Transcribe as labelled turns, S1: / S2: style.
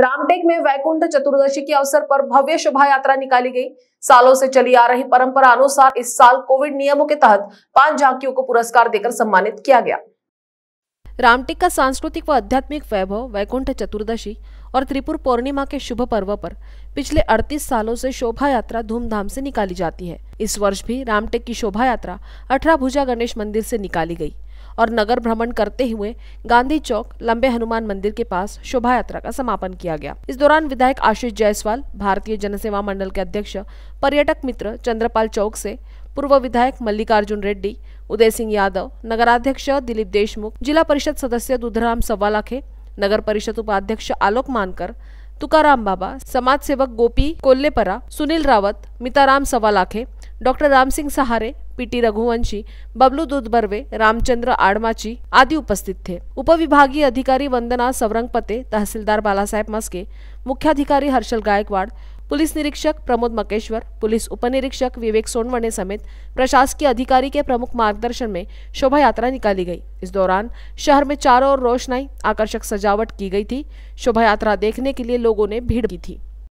S1: रामटेक में वैकुंठ चतुर्दशी के अवसर पर भव्य शोभा यात्रा निकाली गई सालों से चली आ रही परंपरा अनुसार इस साल कोविड नियमों के तहत पांच झांकियों को पुरस्कार देकर सम्मानित किया गया रामटेक का सांस्कृतिक व आध्यात्मिक वैभव वैकुंठ चतुर्दशी और त्रिपुर पूर्णिमा के शुभ पर्व पर पिछले 38 सालों से शोभा यात्रा धूमधाम से निकाली जाती है इस वर्ष भी रामटेक की शोभा यात्रा अठारह भुजा गणेश मंदिर से निकाली गई और नगर भ्रमण करते हुए गांधी चौक लंबे हनुमान मंदिर के पास शोभा यात्रा का समापन किया गया इस दौरान विधायक आशीष जायसवाल भारतीय जनसेवा मंडल के अध्यक्ष पर्यटक मित्र चंद्रपाल चौक से पूर्व विधायक मल्लिकार्जुन रेड्डी उदय सिंह यादव नगराध्यक्ष दिलीप देशमुख जिला परिषद सदस्य दुधराम सवालाखे नगर परिषद उपाध्यक्ष आलोक मानकर तुकाराम बाबा समाज सेवक गोपी कोल्लेपरा सुनील रावत मिताराम सवालाखे डॉक्टर राम सिंह सहारे पीटी रघुवंशी बबलू दूध बर्वे रामचंद्र आडमाची आदि उपस्थित थे उपविभागीय अधिकारी वंदना सवरंगपते तहसीलदार बालासाहेब मस्के मुख्याधिकारी हर्षल गायकवाड़ पुलिस निरीक्षक प्रमोद मकेश्वर पुलिस उपनिरीक्षक विवेक सोनवणे समेत प्रशासकीय अधिकारी के प्रमुख मार्गदर्शन में शोभा यात्रा निकाली गई इस दौरान शहर में चारों ओर रोशनाई आकर्षक सजावट की गई थी शोभा यात्रा देखने के लिए लोगों ने भीड़ की थी